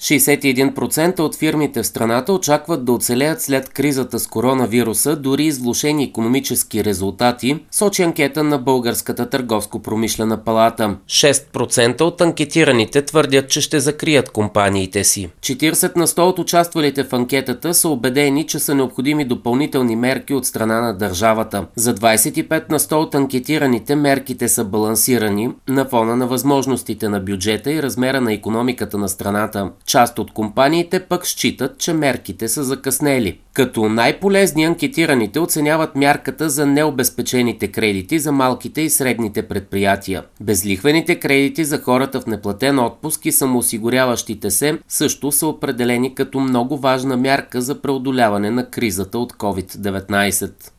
61% от фирмите в страната очакват да оцелеят след кризата с коронавируса, дори с економически резултати, сочи анкета на Българската търговско-промишлена палата. 6% от анкетираните твърдят, че ще закрият компаниите си. 40 на 100 от участвалите в анкетата са убедени, че са необходими допълнителни мерки от страна на държавата. За 25 на 100 от анкетираните мерките са балансирани на фона на възможностите на бюджета и размера на економиката на страната. Част от компаниите пък считат, че мерките са закъснели. Като най-полезни анкетираните оценяват мярката за необезпечените кредити за малките и средните предприятия. Безлихвените кредити за хората в неплатен отпуск и самоосигуряващите се също са определени като много важна мярка за преодоляване на кризата от COVID-19.